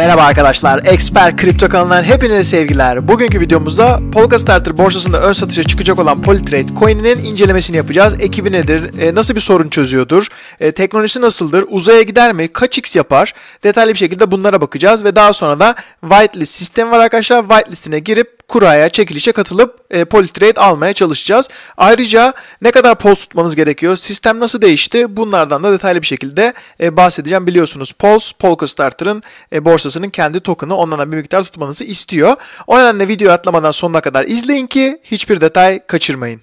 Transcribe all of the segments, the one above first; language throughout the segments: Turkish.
Merhaba arkadaşlar, Expert Kripto kanalından hepinize sevgiler. Bugünkü videomuzda Polka Starter borsasında ön satışa çıkacak olan Polytrade coin'inin incelemesini yapacağız. Ekibi nedir, e, nasıl bir sorun çözüyordur, e, teknolojisi nasıldır, uzaya gider mi, kaç x yapar? Detaylı bir şekilde bunlara bakacağız ve daha sonra da whitelist sistemi var arkadaşlar. Whitelist'ine girip kuraya çekilişe katılıp e, Politrade almaya çalışacağız. Ayrıca ne kadar pols tutmanız gerekiyor, sistem nasıl değişti bunlardan da detaylı bir şekilde e, bahsedeceğim. Biliyorsunuz Pols, Polkastarter'ın e, borsasının kendi token'ı ondan bir miktar tutmanızı istiyor. O nedenle videoyu atlamadan sonuna kadar izleyin ki hiçbir detay kaçırmayın.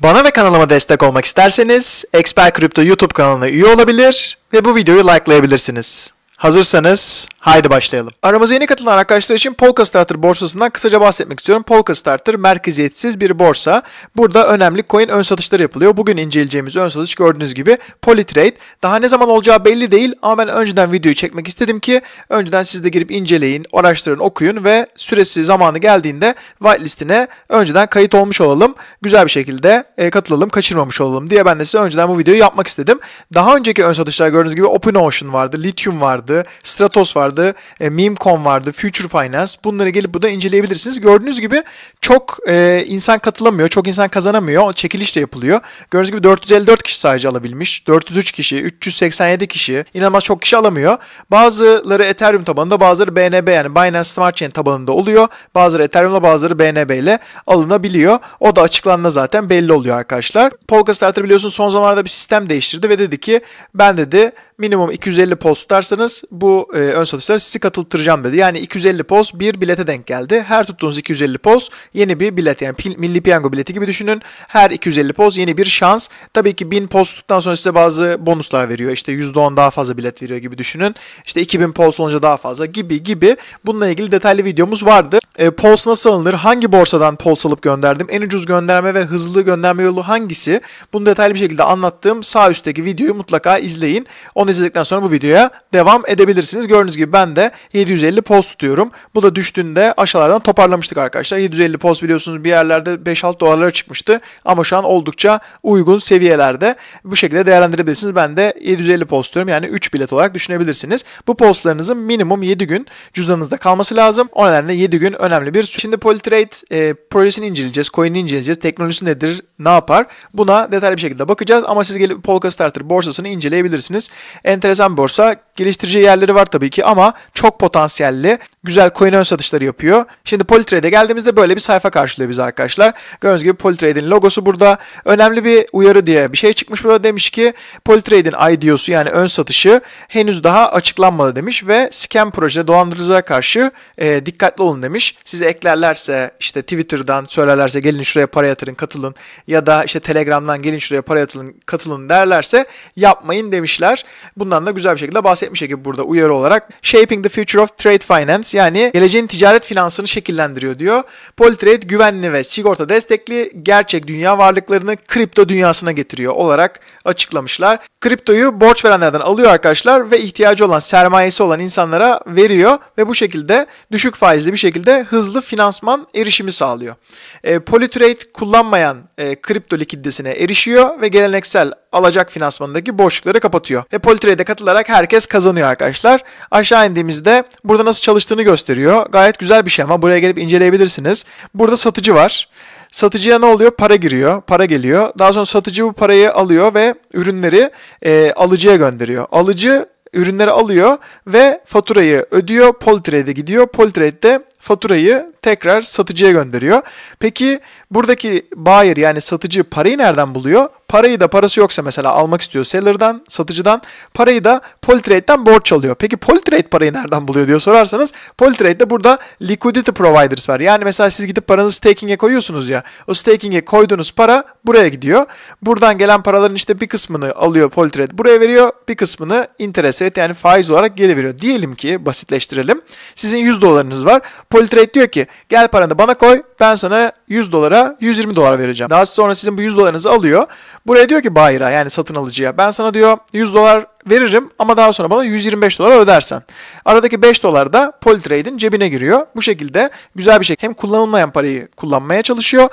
Bana ve kanalıma destek olmak isterseniz Expert Crypto YouTube kanalına üye olabilir ve bu videoyu likelayabilirsiniz. Hazırsanız haydi başlayalım. Aramıza yeni katılan arkadaşlar için Polka Starter borsasından kısaca bahsetmek istiyorum. Polka Starter merkeziyetsiz bir borsa. Burada önemli coin ön satışları yapılıyor. Bugün inceleyeceğimiz ön satış gördüğünüz gibi Polytrade. Daha ne zaman olacağı belli değil ama ben önceden videoyu çekmek istedim ki önceden siz de girip inceleyin, araştırın, okuyun ve süresi zamanı geldiğinde whitelistine önceden kayıt olmuş olalım. Güzel bir şekilde e, katılalım, kaçırmamış olalım diye ben de size önceden bu videoyu yapmak istedim. Daha önceki ön satışlar gördüğünüz gibi OpenOcean vardı, Lithium vardı vardı, Stratos vardı, e, Meme.com vardı, Future Finance. Bunları gelip bu da inceleyebilirsiniz. Gördüğünüz gibi çok e, insan katılamıyor, çok insan kazanamıyor. Çekiliş de yapılıyor. Gördüğünüz gibi 454 kişi sadece alabilmiş. 403 kişi, 387 kişi. İnanılmaz çok kişi alamıyor. Bazıları Ethereum tabanında, bazıları BNB yani Binance Smart Chain tabanında oluyor. Bazıları Ethereum'la, bazıları BNB ile alınabiliyor. O da açıklanma zaten belli oluyor arkadaşlar. Polka Polkastart'ı biliyorsun son zamanlarda bir sistem değiştirdi ve dedi ki ben dedi minimum 250 post tutarsanız bu e, ön satışlara sizi katıltıracağım dedi. Yani 250 post bir bilete denk geldi. Her tuttuğunuz 250 post yeni bir bilet yani pil, milli piyango bileti gibi düşünün. Her 250 post yeni bir şans. Tabii ki 1000 post tuttuktan sonra size bazı bonuslar veriyor. İşte %10 daha fazla bilet veriyor gibi düşünün. İşte 2000 post olunca daha fazla gibi gibi. Bununla ilgili detaylı videomuz vardı. E, Pulse nasıl alınır? Hangi borsadan post alıp gönderdim? En ucuz gönderme ve hızlı gönderme yolu hangisi? Bunu detaylı bir şekilde anlattığım sağ üstteki videoyu mutlaka izleyin. Onu onu izledikten sonra bu videoya devam edebilirsiniz. Gördüğünüz gibi ben de 750 post tutuyorum. Bu da düştüğünde aşağılardan toparlamıştık arkadaşlar. 750 post biliyorsunuz bir yerlerde 5-6 dolarlara çıkmıştı. Ama şu an oldukça uygun seviyelerde. Bu şekilde değerlendirebilirsiniz. Ben de 750 post tutuyorum. Yani 3 bilet olarak düşünebilirsiniz. Bu postlarınızın minimum 7 gün cüzdanınızda kalması lazım. O nedenle 7 gün önemli bir süre. Şimdi Polytrade e, projesini inceleyeceğiz. Coin'i inceleyeceğiz. Teknolojisi nedir? Ne yapar? Buna detaylı bir şekilde bakacağız. Ama siz gelip Polka Starter borsasını inceleyebilirsiniz. Enteresan borsa Geliştirici yerleri var tabii ki ama çok potansiyelli. Güzel coin ön satışları yapıyor. Şimdi Polytrade'e geldiğimizde böyle bir sayfa karşılıyor bizi arkadaşlar. Gördüğünüz gibi Polytrade'in logosu burada. Önemli bir uyarı diye bir şey çıkmış burada demiş ki Polytrade'in IDO'su yani ön satışı henüz daha açıklanmadı demiş ve scam projede dolandırıcılara karşı e, dikkatli olun demiş. Sizi eklerlerse işte Twitter'dan söylerlerse gelin şuraya para yatırın katılın ya da işte Telegram'dan gelin şuraya para yatırın katılın derlerse yapmayın demişler. Bundan da güzel bir şekilde bahsetmişler bahsetmiş Ege burada uyarı olarak. Shaping the Future of Trade Finance yani geleceğin ticaret finansını şekillendiriyor diyor. Politrade güvenli ve sigorta destekli gerçek dünya varlıklarını kripto dünyasına getiriyor olarak açıklamışlar. Kriptoyu borç verenlerden alıyor arkadaşlar ve ihtiyacı olan sermayesi olan insanlara veriyor ve bu şekilde düşük faizli bir şekilde hızlı finansman erişimi sağlıyor. E, Politrade kullanmayan e, kripto likiditesine erişiyor ve geleneksel alacak finansmanındaki boşlukları kapatıyor. Ve Politrade'e katılarak herkes kazanıyor kazanıyor arkadaşlar. Aşağı indiğimizde burada nasıl çalıştığını gösteriyor. Gayet güzel bir şey ama buraya gelip inceleyebilirsiniz. Burada satıcı var. Satıcıya ne oluyor? Para giriyor, para geliyor. Daha sonra satıcı bu parayı alıyor ve ürünleri e, alıcıya gönderiyor. Alıcı ürünleri alıyor ve faturayı ödüyor. Politrade'e gidiyor. Politrade'de faturayı tekrar satıcıya gönderiyor. Peki buradaki buyer yani satıcı parayı nereden buluyor? Parayı da parası yoksa mesela almak istiyor seller'dan, satıcıdan. Parayı da Polytrade'den borç alıyor. Peki Polytrade parayı nereden buluyor diyor sorarsanız Polytrade'de burada liquidity providers var. Yani mesela siz gidip paranızı staking'e koyuyorsunuz ya. O staking'e koyduğunuz para buraya gidiyor. Buradan gelen paraların işte bir kısmını alıyor Polytrade buraya veriyor. Bir kısmını interest rate yani faiz olarak geri veriyor. Diyelim ki basitleştirelim. Sizin 100 dolarınız var. Polytrade diyor ki gel paranı bana koy ben sana 100 dolara 120 dolar vereceğim. Daha sonra sizin bu 100 dolarınızı alıyor. Buraya diyor ki bayra yani satın alıcıya ben sana diyor 100 dolar veririm ama daha sonra bana 125 dolar ödersen. Aradaki 5 dolar da Polytrade'in cebine giriyor. Bu şekilde güzel bir şekilde hem kullanılmayan parayı kullanmaya çalışıyor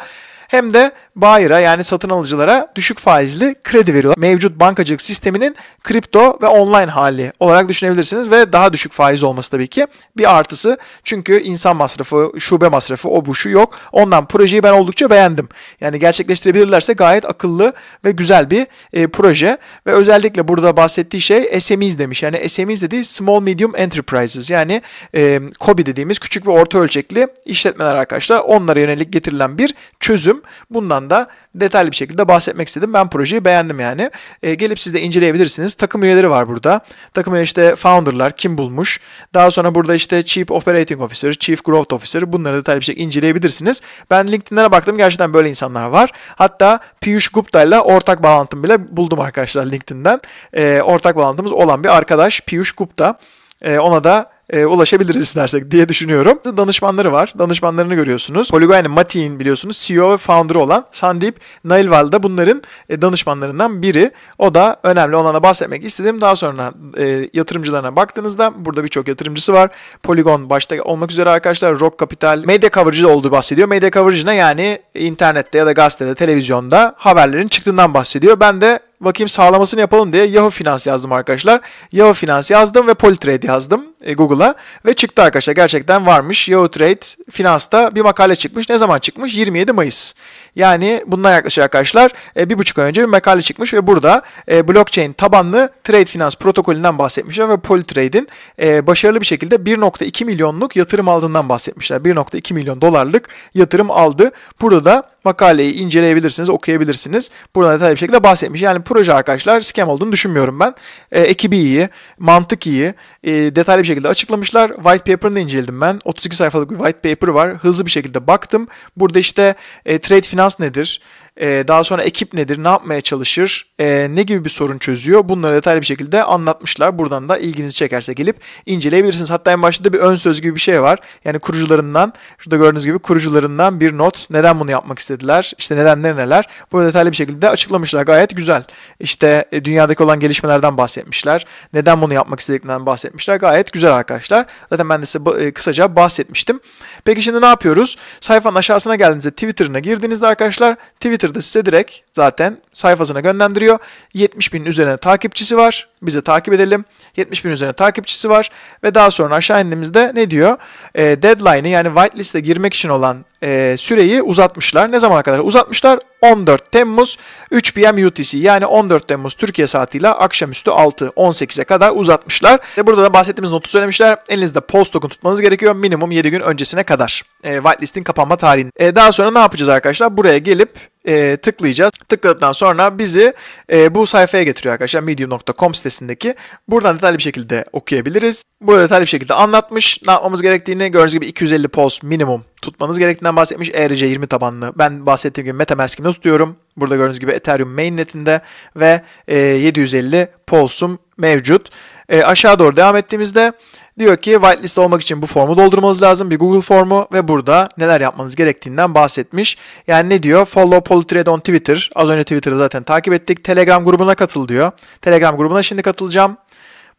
hem de buyer'a yani satın alıcılara düşük faizli kredi veriyorlar. Mevcut bankacılık sisteminin kripto ve online hali olarak düşünebilirsiniz ve daha düşük faiz olması tabii ki bir artısı. Çünkü insan masrafı, şube masrafı o bu şu yok. Ondan projeyi ben oldukça beğendim. Yani gerçekleştirebilirlerse gayet akıllı ve güzel bir e, proje ve özellikle burada bahsettiği şey SMEs demiş. Yani SMEs dediği Small Medium Enterprises yani e, KOBİ dediğimiz küçük ve orta ölçekli işletmeler arkadaşlar. Onlara yönelik getirilen bir çözüm. Bundan Bunlardan da detaylı bir şekilde bahsetmek istedim. Ben projeyi beğendim yani. E, gelip siz de inceleyebilirsiniz. Takım üyeleri var burada. Takım üyeleri işte founderlar kim bulmuş. Daha sonra burada işte Chief Operating Officer, Chief Growth Officer bunları detaylı bir şekilde inceleyebilirsiniz. Ben LinkedIn'lere baktım gerçekten böyle insanlar var. Hatta Piyush Gupta ile ortak bağlantım bile buldum arkadaşlar LinkedIn'den. E, ortak bağlantımız olan bir arkadaş Piyush Gupta. E, ona da e, ulaşabiliriz istersek diye düşünüyorum. Danışmanları var. Danışmanlarını görüyorsunuz. Polygon Mati'nin biliyorsunuz CEO ve founder olan Sandip Nailwal da bunların e, danışmanlarından biri. O da önemli olana bahsetmek istedim. Daha sonra e, yatırımcılarına baktığınızda burada birçok yatırımcısı var. Polygon başta olmak üzere arkadaşlar Rock Capital medya coverage olduğu bahsediyor. Medya coverage yani internette ya da gazetede, televizyonda haberlerin çıktığından bahsediyor. Ben de bakayım sağlamasını yapalım diye Yahoo Finans yazdım arkadaşlar. Yahoo Finans yazdım ve Politrade yazdım e, Google'a ve çıktı arkadaşlar. Gerçekten varmış. Yahoo Trade Finans'ta bir makale çıkmış. Ne zaman çıkmış? 27 Mayıs. Yani bundan yaklaşık arkadaşlar e, bir buçuk ay önce bir makale çıkmış ve burada e, blockchain tabanlı trade finans protokolünden bahsetmişler ve Politrade'in e, başarılı bir şekilde 1.2 milyonluk yatırım aldığından bahsetmişler. 1.2 milyon dolarlık yatırım aldı. Burada da makaleyi inceleyebilirsiniz, okuyabilirsiniz. Burada detaylı bir şekilde bahsetmiş. Yani proje arkadaşlar scam olduğunu düşünmüyorum ben. E, ekibi iyi, mantık iyi, e, detaylı bir şekilde açıklamışlar. White paper'ını inceledim ben. 32 sayfalık bir white paper var. Hızlı bir şekilde baktım. Burada işte e, trade finans nedir? e, daha sonra ekip nedir, ne yapmaya çalışır, e, ne gibi bir sorun çözüyor bunları detaylı bir şekilde anlatmışlar. Buradan da ilginizi çekerse gelip inceleyebilirsiniz. Hatta en başta bir ön söz gibi bir şey var. Yani kurucularından, şurada gördüğünüz gibi kurucularından bir not. Neden bunu yapmak istediler? İşte nedenleri neler? Burada detaylı bir şekilde açıklamışlar. Gayet güzel. İşte e, dünyadaki olan gelişmelerden bahsetmişler. Neden bunu yapmak istediklerinden bahsetmişler. Gayet güzel arkadaşlar. Zaten ben de size e, kısaca bahsetmiştim. Peki şimdi ne yapıyoruz? Sayfanın aşağısına geldiğinizde Twitter'ına girdiğinizde arkadaşlar Twitter Twitter'da size direkt zaten sayfasına yönlendiriyor. 70 bin üzerine takipçisi var bize takip edelim. 70 bin üzerine takipçisi var ve daha sonra aşağı indiğimizde ne diyor? E, deadline'ı yani whitelist'e girmek için olan e, süreyi uzatmışlar. Ne zamana kadar uzatmışlar? 14 Temmuz 3 PM UTC yani 14 Temmuz Türkiye saatiyle akşamüstü 6 18'e kadar uzatmışlar. Ve burada da bahsettiğimiz notu söylemişler. Elinizde post token tutmanız gerekiyor minimum 7 gün öncesine kadar. E, whitelist'in kapanma tarihini. E, daha sonra ne yapacağız arkadaşlar? Buraya gelip e, tıklayacağız. Tıkladıktan sonra bizi e, bu sayfaya getiriyor arkadaşlar. Medium.com sitesi makalesindeki. Buradan detaylı bir şekilde okuyabiliriz. Burada detaylı bir şekilde anlatmış. Ne yapmamız gerektiğini gördüğünüz gibi 250 poz minimum tutmanız gerektiğinden bahsetmiş. ERC 20 tabanlı. Ben bahsettiğim gibi MetaMask'imi tutuyorum. Burada gördüğünüz gibi Ethereum mainnetinde ve 750 e, pulsum mevcut. E, aşağı doğru devam ettiğimizde diyor ki whitelist olmak için bu formu doldurmanız lazım. Bir Google formu ve burada neler yapmanız gerektiğinden bahsetmiş. Yani ne diyor? Follow Polythread on Twitter. Az önce Twitter'ı zaten takip ettik. Telegram grubuna katıl diyor. Telegram grubuna şimdi katılacağım.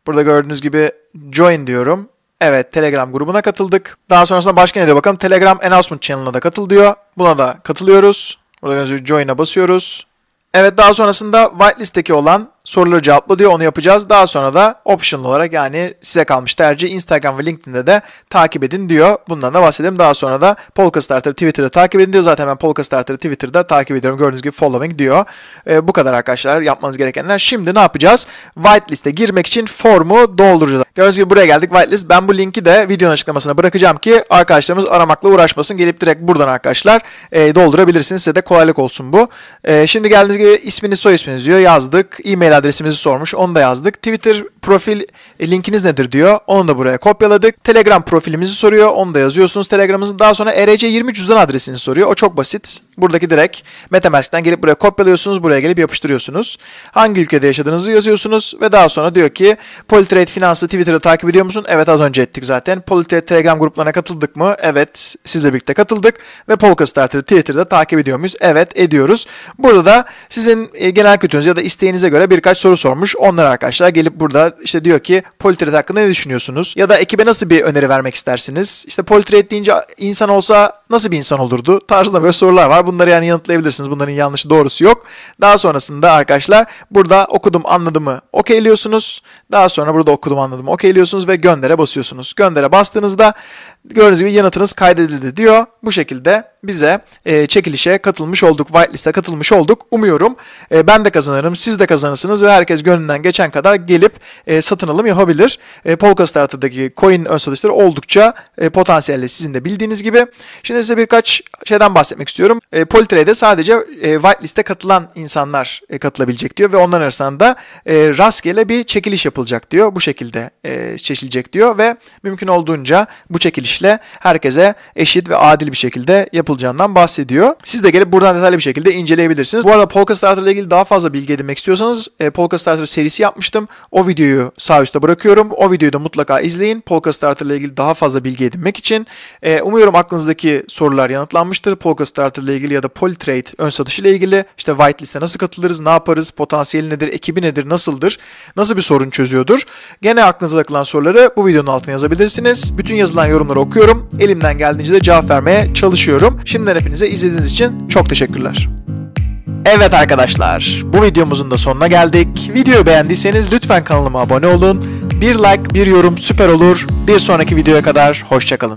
Burada gördüğünüz gibi join diyorum. Evet Telegram grubuna katıldık. Daha sonrasında başka ne diyor bakalım. Telegram announcement channel'ına da katıl diyor. Buna da katılıyoruz. Burada gördüğünüz gibi join'a basıyoruz. Evet daha sonrasında whitelist'teki olan soruları cevapla diyor. Onu yapacağız. Daha sonra da optional olarak yani size kalmış tercih Instagram ve LinkedIn'de de takip edin diyor. Bundan da bahsedelim. Daha sonra da Polka Starter'ı Twitter'da takip edin diyor. Zaten ben Polka Starter'ı Twitter'da takip ediyorum. Gördüğünüz gibi following diyor. E, bu kadar arkadaşlar yapmanız gerekenler. Şimdi ne yapacağız? Whitelist'e girmek için formu dolduracağız. Gördüğünüz gibi buraya geldik whitelist. Ben bu linki de videonun açıklamasına bırakacağım ki arkadaşlarımız aramakla uğraşmasın. Gelip direkt buradan arkadaşlar e, doldurabilirsiniz. Size de kolaylık olsun bu. E, şimdi geldiğiniz gibi isminiz soy isminiz diyor. Yazdık. E-mail adresimizi sormuş. Onu da yazdık. Twitter profil linkiniz nedir diyor. Onu da buraya kopyaladık. Telegram profilimizi soruyor. Onu da yazıyorsunuz Telegram'ımızın. Daha sonra ERC20 cüzdan adresini soruyor. O çok basit. Buradaki direkt MetaMask'ten gelip buraya kopyalıyorsunuz. Buraya gelip yapıştırıyorsunuz. Hangi ülkede yaşadığınızı yazıyorsunuz ve daha sonra diyor ki Politrade Finans'ı Twitter'da takip ediyor musun? Evet az önce ettik zaten. Politrade Telegram gruplarına katıldık mı? Evet sizle birlikte katıldık ve Polkastarter'ı Twitter'da takip ediyor muyuz? Evet ediyoruz. Burada da sizin e, genel kültürünüz ya da isteğinize göre birkaç soru sormuş. Onlar arkadaşlar gelip burada işte diyor ki Politrade hakkında ne düşünüyorsunuz? Ya da ekibe nasıl bir öneri vermek istersiniz? İşte Politrade deyince insan olsa nasıl bir insan olurdu? Tarzında böyle sorular var. Bunları yani yanıtlayabilirsiniz. Bunların yanlışı doğrusu yok. Daha sonrasında arkadaşlar burada okudum anladımı okeyliyorsunuz. Daha sonra burada okudum anladımı okeyliyorsunuz ve göndere basıyorsunuz. Göndere bastığınızda gördüğünüz gibi yanıtınız kaydedildi diyor. Bu şekilde bize e, çekilişe katılmış olduk. Whitelist'e katılmış olduk. Umuyorum e, ben de kazanırım. Siz de kazanırsınız ve herkes gönlünden geçen kadar gelip e, satın alım yapabilir. E, Polkastart'taki coin ön satışları oldukça e, potansiyelli sizin de bildiğiniz gibi. Şimdi size birkaç şeyden bahsetmek istiyorum. E, e, Politrade'e sadece e, whitelist'e katılan insanlar e, katılabilecek diyor ve onların arasında e, rastgele bir çekiliş yapılacak diyor. Bu şekilde e, seçilecek diyor ve mümkün olduğunca bu çekilişle herkese eşit ve adil bir şekilde yapılacağından bahsediyor. Siz de gelip buradan detaylı bir şekilde inceleyebilirsiniz. Bu arada Polka Starter ile ilgili daha fazla bilgi edinmek istiyorsanız e, Polka Starter serisi yapmıştım. O videoyu sağ üstte bırakıyorum. O videoyu da mutlaka izleyin. Polka Starter ile ilgili daha fazla bilgi edinmek için. E, umuyorum aklınızdaki sorular yanıtlanmıştır. Polka Starter ile ilgili ilgili ya da Polytrade ön satış ile ilgili işte whitelist'e nasıl katılırız, ne yaparız, potansiyeli nedir, ekibi nedir, nasıldır, nasıl bir sorun çözüyordur. Gene aklınıza takılan soruları bu videonun altına yazabilirsiniz. Bütün yazılan yorumları okuyorum. Elimden geldiğince de cevap vermeye çalışıyorum. Şimdiden hepinize izlediğiniz için çok teşekkürler. Evet arkadaşlar, bu videomuzun da sonuna geldik. Videoyu beğendiyseniz lütfen kanalıma abone olun. Bir like, bir yorum süper olur. Bir sonraki videoya kadar hoşçakalın.